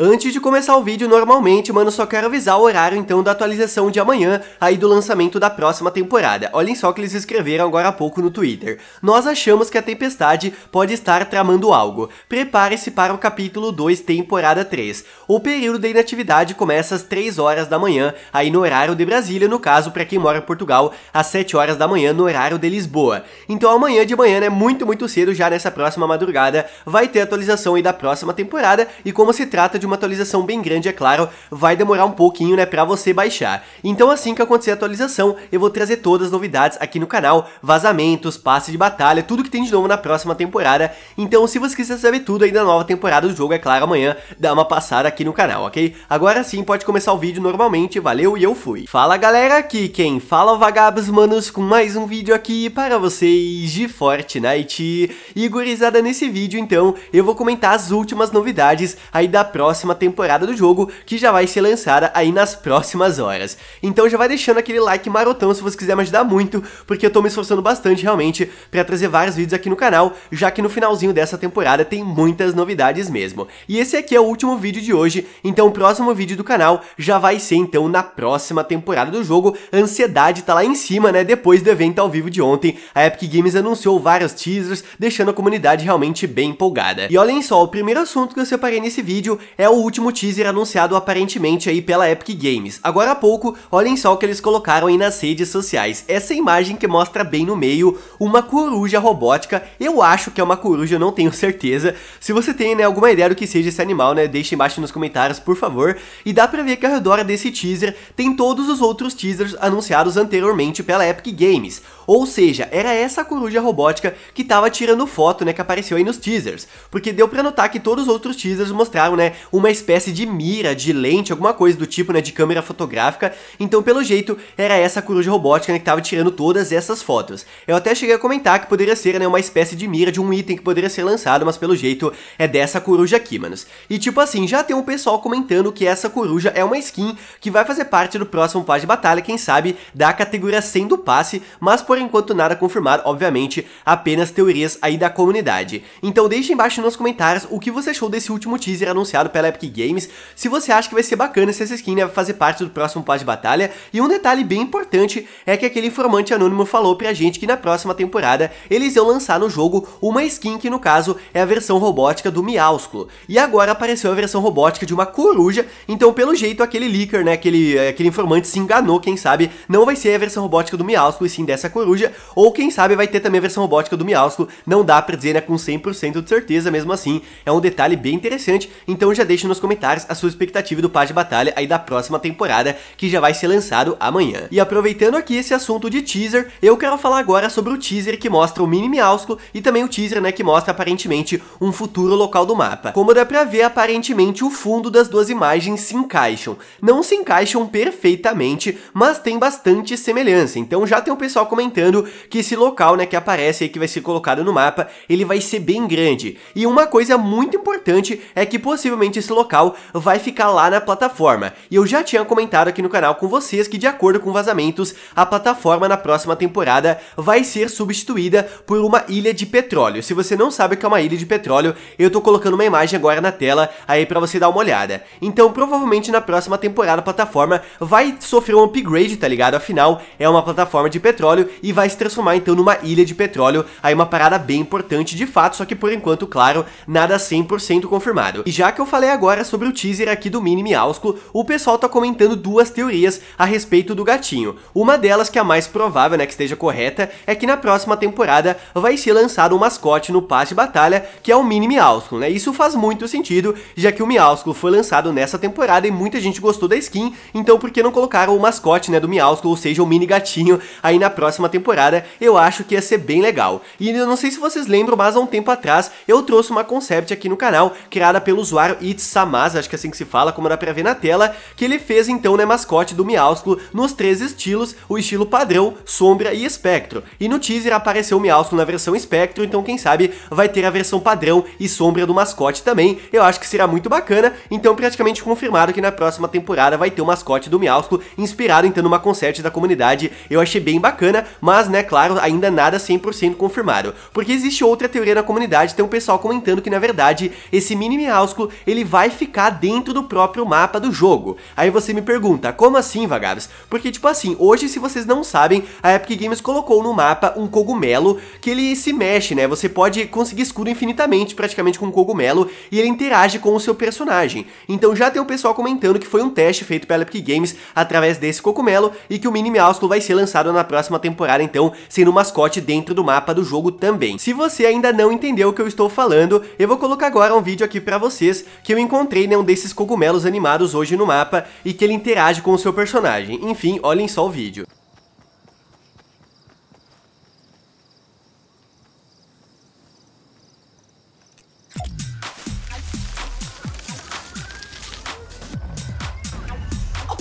Antes de começar o vídeo, normalmente, mano, só quero avisar o horário, então, da atualização de amanhã, aí do lançamento da próxima temporada. Olhem só o que eles escreveram agora há pouco no Twitter. Nós achamos que a Tempestade pode estar tramando algo. Prepare-se para o capítulo 2, temporada 3. O período da inatividade começa às 3 horas da manhã, aí no horário de Brasília, no caso, para quem mora em Portugal, às 7 horas da manhã, no horário de Lisboa. Então, amanhã de manhã, né, muito, muito cedo, já nessa próxima madrugada, vai ter a atualização aí da próxima temporada, e como se trata de de uma atualização bem grande, é claro, vai demorar um pouquinho, né, pra você baixar. Então assim que acontecer a atualização, eu vou trazer todas as novidades aqui no canal, vazamentos, passe de batalha, tudo que tem de novo na próxima temporada. Então se você quiser saber tudo aí da nova temporada do jogo, é claro, amanhã dá uma passada aqui no canal, ok? Agora sim, pode começar o vídeo normalmente, valeu e eu fui. Fala galera, aqui quem fala vagabos manos com mais um vídeo aqui para vocês de Fortnite. E gurizada, nesse vídeo então, eu vou comentar as últimas novidades aí da próxima próxima temporada do jogo, que já vai ser lançada aí nas próximas horas. Então já vai deixando aquele like marotão se você quiser me ajudar muito, porque eu tô me esforçando bastante realmente para trazer vários vídeos aqui no canal, já que no finalzinho dessa temporada tem muitas novidades mesmo. E esse aqui é o último vídeo de hoje, então o próximo vídeo do canal já vai ser então na próxima temporada do jogo. A ansiedade tá lá em cima, né? Depois do evento ao vivo de ontem, a Epic Games anunciou vários teasers, deixando a comunidade realmente bem empolgada. E olhem só, o primeiro assunto que eu separei nesse vídeo é o último teaser anunciado aparentemente aí pela Epic Games. Agora há pouco, olhem só o que eles colocaram aí nas redes sociais. Essa imagem que mostra bem no meio uma coruja robótica. Eu acho que é uma coruja, eu não tenho certeza. Se você tem né, alguma ideia do que seja esse animal, né, deixa embaixo nos comentários, por favor. E dá pra ver que ao redor desse teaser tem todos os outros teasers anunciados anteriormente pela Epic Games. Ou seja, era essa coruja robótica que tava tirando foto, né, que apareceu aí nos teasers. Porque deu pra notar que todos os outros teasers mostraram, né, uma espécie de mira, de lente, alguma coisa do tipo, né, de câmera fotográfica. Então, pelo jeito, era essa coruja robótica né, que estava tirando todas essas fotos. Eu até cheguei a comentar que poderia ser, né, uma espécie de mira de um item que poderia ser lançado, mas pelo jeito é dessa coruja aqui, manos. E tipo assim, já tem um pessoal comentando que essa coruja é uma skin que vai fazer parte do próximo passe de batalha, quem sabe, da categoria 100 do passe, mas por enquanto nada confirmado, obviamente, apenas teorias aí da comunidade. Então deixe embaixo nos comentários o que você achou desse último teaser anunciado pela pela Epic Games, se você acha que vai ser bacana se essa skin né, vai fazer parte do próximo passe de batalha. E um detalhe bem importante é que aquele informante anônimo falou pra gente que na próxima temporada eles iam lançar no jogo uma skin que no caso é a versão robótica do Miausculo. E agora apareceu a versão robótica de uma coruja, então pelo jeito aquele leaker, né, aquele, aquele informante se enganou, quem sabe não vai ser a versão robótica do Miausculo e sim dessa coruja, ou quem sabe vai ter também a versão robótica do Miausculo, não dá pra dizer né, com 100% de certeza, mesmo assim é um detalhe bem interessante, então já deixe nos comentários a sua expectativa do par de batalha aí da próxima temporada, que já vai ser lançado amanhã. E aproveitando aqui esse assunto de teaser, eu quero falar agora sobre o teaser que mostra o mini Miausclo e também o teaser, né, que mostra aparentemente um futuro local do mapa. Como dá pra ver, aparentemente o fundo das duas imagens se encaixam. Não se encaixam perfeitamente, mas tem bastante semelhança. Então já tem o pessoal comentando que esse local, né, que aparece aí que vai ser colocado no mapa, ele vai ser bem grande. E uma coisa muito importante é que possivelmente esse local vai ficar lá na plataforma. E eu já tinha comentado aqui no canal com vocês que, de acordo com vazamentos, a plataforma na próxima temporada vai ser substituída por uma ilha de petróleo. Se você não sabe o que é uma ilha de petróleo, eu tô colocando uma imagem agora na tela aí pra você dar uma olhada. Então, provavelmente na próxima temporada a plataforma vai sofrer um upgrade, tá ligado? Afinal, é uma plataforma de petróleo e vai se transformar então numa ilha de petróleo, aí uma parada bem importante de fato, só que por enquanto, claro, nada 100% confirmado. E já que eu falei agora é sobre o teaser aqui do Mini Miausculo, o pessoal tá comentando duas teorias a respeito do gatinho. Uma delas, que é a mais provável, né, que esteja correta, é que na próxima temporada vai ser lançado um mascote no passe de batalha, que é o Mini Miausculo, né? Isso faz muito sentido, já que o Miausculo foi lançado nessa temporada e muita gente gostou da skin, então por que não colocaram o mascote, né, do Miausculo, ou seja, o mini gatinho, aí na próxima temporada? Eu acho que ia ser bem legal. E eu não sei se vocês lembram, mas há um tempo atrás eu trouxe uma concept aqui no canal, criada pelo usuário Mitch Samaz, acho que é assim que se fala, como dá pra ver na tela, que ele fez então, né, mascote do Miausculo nos três estilos, o estilo padrão, sombra e espectro. E no teaser apareceu o Miausculo na versão espectro, então quem sabe vai ter a versão padrão e sombra do mascote também, eu acho que será muito bacana, então praticamente confirmado que na próxima temporada vai ter o mascote do Miausculo, inspirado então numa concept da comunidade, eu achei bem bacana, mas né, claro, ainda nada 100% confirmado, porque existe outra teoria na comunidade, tem um pessoal comentando que na verdade esse mini Miausculo, ele ele vai ficar dentro do próprio mapa do jogo. Aí você me pergunta, como assim, vagabos? Porque, tipo assim, hoje, se vocês não sabem, a Epic Games colocou no mapa um cogumelo que ele se mexe, né? Você pode conseguir escudo infinitamente, praticamente, com o um cogumelo, e ele interage com o seu personagem. Então já tem o pessoal comentando que foi um teste feito pela Epic Games através desse cogumelo e que o Mini Meowskull vai ser lançado na próxima temporada, então, sendo um mascote dentro do mapa do jogo também. Se você ainda não entendeu o que eu estou falando, eu vou colocar agora um vídeo aqui pra vocês que que eu encontrei nenhum né, desses cogumelos animados hoje no mapa e que ele interage com o seu personagem. Enfim, olhem só o vídeo.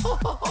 Oh, oh, oh,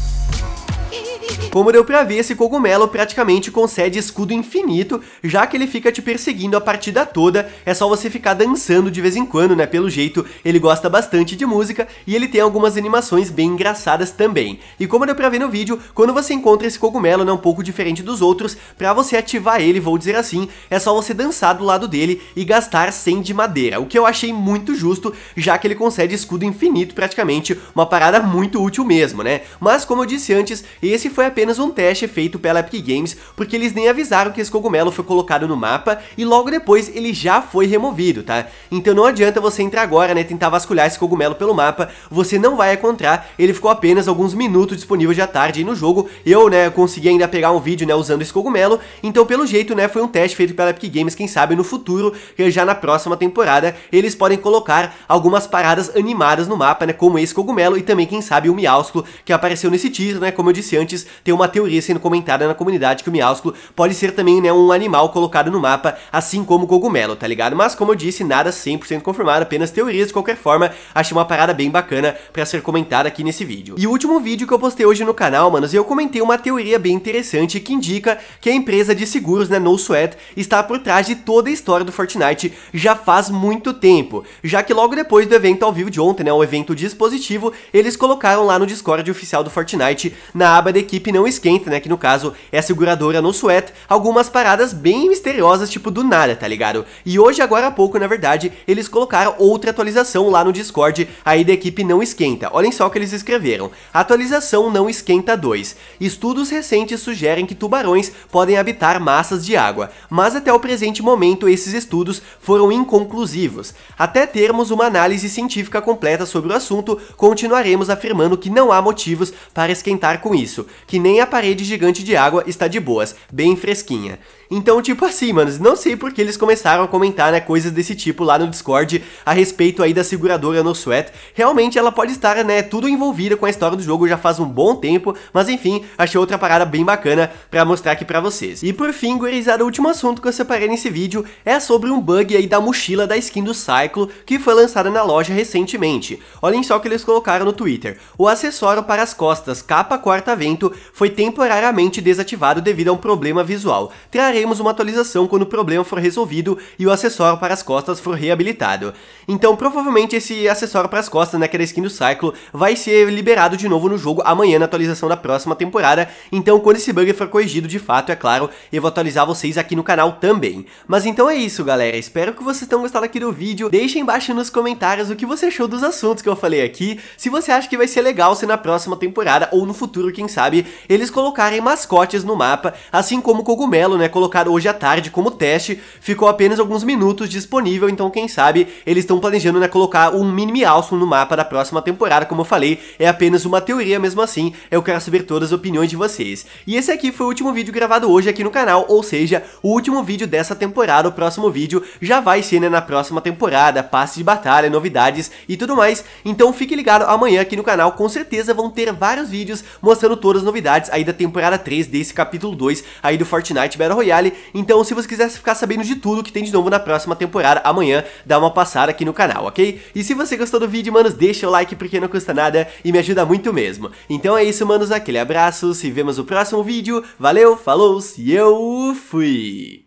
Como deu pra ver, esse cogumelo praticamente concede escudo infinito, já que ele fica te perseguindo a partida toda, é só você ficar dançando de vez em quando, né? Pelo jeito, ele gosta bastante de música e ele tem algumas animações bem engraçadas também. E como deu pra ver no vídeo, quando você encontra esse cogumelo, né, um pouco diferente dos outros, pra você ativar ele, vou dizer assim, é só você dançar do lado dele e gastar 100 de madeira, o que eu achei muito justo, já que ele concede escudo infinito praticamente, uma parada muito útil mesmo, né? Mas como eu disse antes, esse foi apenas um teste feito pela Epic Games, porque eles nem avisaram que esse cogumelo foi colocado no mapa e logo depois ele já foi removido, tá? Então não adianta você entrar agora, né, tentar vasculhar esse cogumelo pelo mapa, você não vai encontrar, ele ficou apenas alguns minutos disponível já tarde no jogo, eu, né, consegui ainda pegar um vídeo, né, usando esse cogumelo, então pelo jeito, né, foi um teste feito pela Epic Games, quem sabe no futuro, eh, já na próxima temporada, eles podem colocar algumas paradas animadas no mapa, né, como esse cogumelo e também, quem sabe, o Miausclo, que apareceu nesse teaser, né, como eu disse iniciantes, tem uma teoria sendo comentada na comunidade que o Miásculo pode ser também né, um animal colocado no mapa, assim como o cogumelo, tá ligado? Mas como eu disse, nada 100% confirmado, apenas teorias de qualquer forma, achei uma parada bem bacana pra ser comentada aqui nesse vídeo. E o último vídeo que eu postei hoje no canal, manos, eu comentei uma teoria bem interessante que indica que a empresa de seguros, né, No Sweat, está por trás de toda a história do Fortnite já faz muito tempo, já que logo depois do evento ao vivo de ontem, né, o evento dispositivo, eles colocaram lá no Discord oficial do Fortnite, na aba da equipe não esquenta, né? Que no caso é a seguradora no sweat. algumas paradas bem misteriosas, tipo do nada, tá ligado? E hoje, agora há pouco, na verdade, eles colocaram outra atualização lá no Discord, aí da equipe não esquenta. Olhem só o que eles escreveram. Atualização não esquenta 2. Estudos recentes sugerem que tubarões podem habitar massas de água, mas até o presente momento esses estudos foram inconclusivos. Até termos uma análise científica completa sobre o assunto, continuaremos afirmando que não há motivos para esquentar com isso isso, que nem a parede gigante de água está de boas, bem fresquinha. Então, tipo assim, mano, não sei porque eles começaram a comentar, né, coisas desse tipo lá no Discord a respeito aí da seguradora No Sweat. Realmente ela pode estar, né, tudo envolvida com a história do jogo já faz um bom tempo, mas enfim, achei outra parada bem bacana pra mostrar aqui pra vocês. E por fim, gurizada, o último assunto que eu separei nesse vídeo é sobre um bug aí da mochila da skin do Cyclo que foi lançada na loja recentemente. Olhem só o que eles colocaram no Twitter. O acessório para as costas capa quarta vento foi temporariamente desativado devido a um problema visual. Trarei teremos uma atualização quando o problema for resolvido e o acessório para as costas for reabilitado. Então provavelmente esse acessório para as costas, né, que era a skin do Cyclo, vai ser liberado de novo no jogo amanhã na atualização da próxima temporada, então quando esse bug for corrigido de fato, é claro, eu vou atualizar vocês aqui no canal também. Mas então é isso galera, espero que vocês tenham gostado aqui do vídeo, deixem embaixo nos comentários o que você achou dos assuntos que eu falei aqui, se você acha que vai ser legal se na próxima temporada ou no futuro, quem sabe, eles colocarem mascotes no mapa, assim como cogumelo, né, colocar hoje à tarde como teste, ficou apenas alguns minutos disponível, então quem sabe eles estão planejando né, colocar um Mini Awesome no mapa da próxima temporada, como eu falei, é apenas uma teoria mesmo assim, eu quero saber todas as opiniões de vocês. E esse aqui foi o último vídeo gravado hoje aqui no canal, ou seja, o último vídeo dessa temporada, o próximo vídeo já vai ser né, na próxima temporada, passe de batalha, novidades e tudo mais, então fique ligado, amanhã aqui no canal com certeza vão ter vários vídeos mostrando todas as novidades aí da temporada 3 desse capítulo 2 aí do Fortnite Battle Royale, detalhe. Então, se você quiser ficar sabendo de tudo que tem de novo na próxima temporada, amanhã, dá uma passada aqui no canal, ok? E se você gostou do vídeo, manos, deixa o like porque não custa nada e me ajuda muito mesmo. Então é isso, manos, aquele abraço, se vemos no próximo vídeo, valeu, falou e eu fui!